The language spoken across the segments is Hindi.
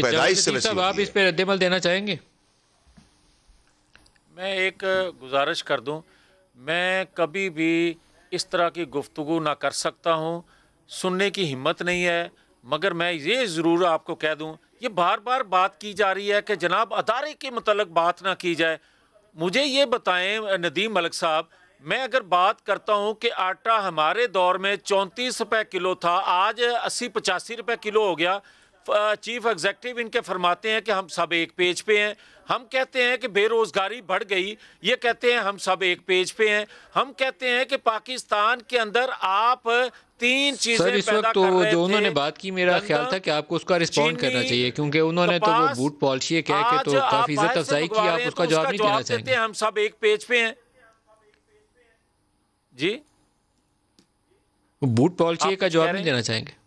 पैदाइश से वैसी आप इस पर रद्दमल देना चाहेंगे मैं एक गुजारिश कर दूं मैं कभी भी इस तरह की गुफ्तु ना कर सकता हूं सुनने की हिम्मत नहीं है मगर मैं ये ज़रूर आपको कह दूं ये बार बार बात की जा रही है कि जनाब अदारे के मतलब बात ना की जाए मुझे ये बताएं नदीम मलिक साहब मैं अगर बात करता हूँ कि आटा हमारे दौर में चौंतीस रुपये किलो था आज अस्सी पचासी रुपये किलो हो गया चीफ एग्जेक्टिव इनके फरमाते हैं कि हम सब एक पेज पे हैं हम कहते हैं कि बेरोज़गारी बढ़ गई ये कहते हैं हम सब एक पेज पे हैं हम कहते हैं कि पाकिस्तान के अंदर आप तीन चीजें सर इस वक्त तो जो उन्होंने बात की मेरा ख्याल था कि आपको उसका रिस्पॉन्ड करना चाहिए क्योंकि उन्होंने तो वो बूट पॉलिसी कह के तो काफी इज्जत अफजाई की आप उसका तो जवाब नहीं देना चाहते हम सब एक पेज पे हैं जी बूट पॉलिसी का जवाब नहीं देना चाहेंगे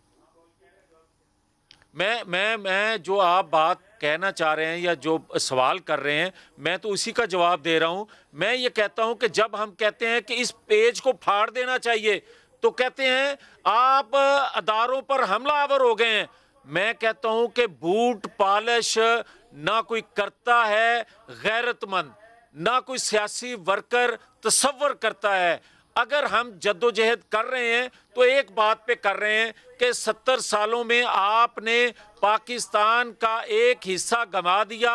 मैं मैं मैं जो आप बात कहना चाह रहे हैं या जो सवाल कर रहे हैं मैं तो उसी का जवाब दे रहा हूँ मैं ये कहता हूँ कि जब हम कहते हैं कि इस पेज को फाड़ देना चाहिए तो कहते हैं आप अदारों पर हमला आवर हो गए हैं मैं कहता हूं कि बूट पालिश ना कोई करता है गैरतमंद ना कोई सियासी वर्कर तस्वर करता है अगर हम जद्दोजहद कर रहे हैं तो एक बात पे कर रहे हैं कि सत्तर सालों में आपने पाकिस्तान का एक हिस्सा गंवा दिया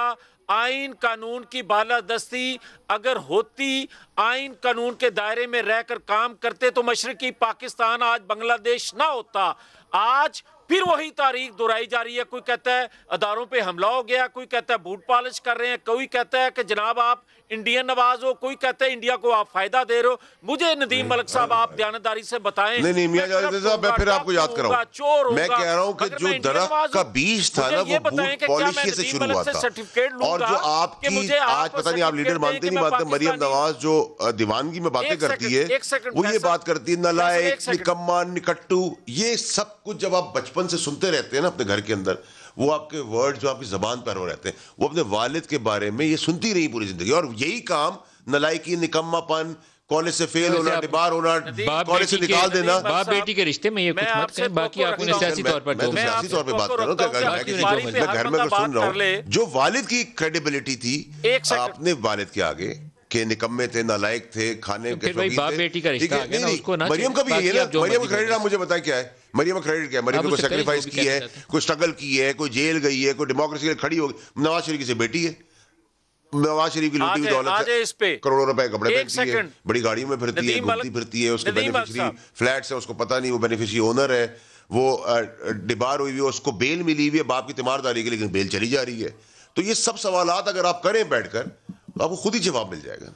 आइन कानून की बालादस्ती अगर होती आइन कानून के दायरे में रहकर काम करते तो मशरकी पाकिस्तान आज बांग्लादेश ना होता आज फिर वही तारीख दोहराई जा रही है कोई कहता है अदारों पे हमला हो गया कोई कहता है बूट पॉलिश कर रहे हैं कोई कहता है कि जनाब आप इंडियन नवाज हो कोई कहता है इंडिया को आप फायदा दे रहे हो मुझे नदीम मलिक साहब आप दयानदारी से बताए नहीं नहीं मियां जावेद साहब मैं फिर आपको याद कर रहा चोर मैं कह रहा हूं जो दरख्त का बीज था ना वो बूट पॉलिश से शुरू हुआ और जो आपकी आज पता नहीं आप लीडर मानते नहीं मानते मरियम नवाज जो दीवानगी में बातें करती है वो ये बात करती है नलायक निकम्मा निकट्टू ये सब कुछ जब आप बचपन बचपन से सुनते रहते हैं ना अपने घर के अंदर वो आपके वर्ड जो आपकी जबान पर हो रहते हैं वो अपने वालिद के बारे में ये सुनती रही पूरी जिंदगी और यही काम नलायकी निकम्मापन कॉलेज से फेल तो होना डिबार होना कॉलेज से निकाल देना बाप बेटी के रिश्ते में ये कुछ मत कर बाकी तो आप उन्हें सियासी तौर पर तो सियासी तौर पे बात कर रहा हूं घर में सुन रहा हूं जो वालिद की क्रेडिबिलिटी थी आपने वालिद के आगे के निकम्मे थे नालायक थे खाने तो के मरियम का भी यही मरियम का क्रेडिट आप मुझे बताया क्या है मरियम का क्रेडिट क्या है मरियम को सेक्रीफाइस की है कोई स्ट्रगल की है कोई जेल गई है कोई डेमोक्रेसी के लिए खड़ी होगी नवाज शरीफ की बेटी है नवाज शरीफ की लूटी हुई दौलत करोड़ों रुपए कपड़े पहनती है बड़ी गाड़ियों में फिरती है घूमती फिरती है उसके बेनिफिशरी फ्लैट है उसको पता नहीं वो बेनिफिशरी ओनर है वो डिबार हुई हुई है उसको बेल मिली हुई है बाप की तीमारदारी के लेकिन बेल चली जा रही है तो ये सब सवाल अगर आप करें बैठकर तो आपको खुद ही जवाब मिल जाएगा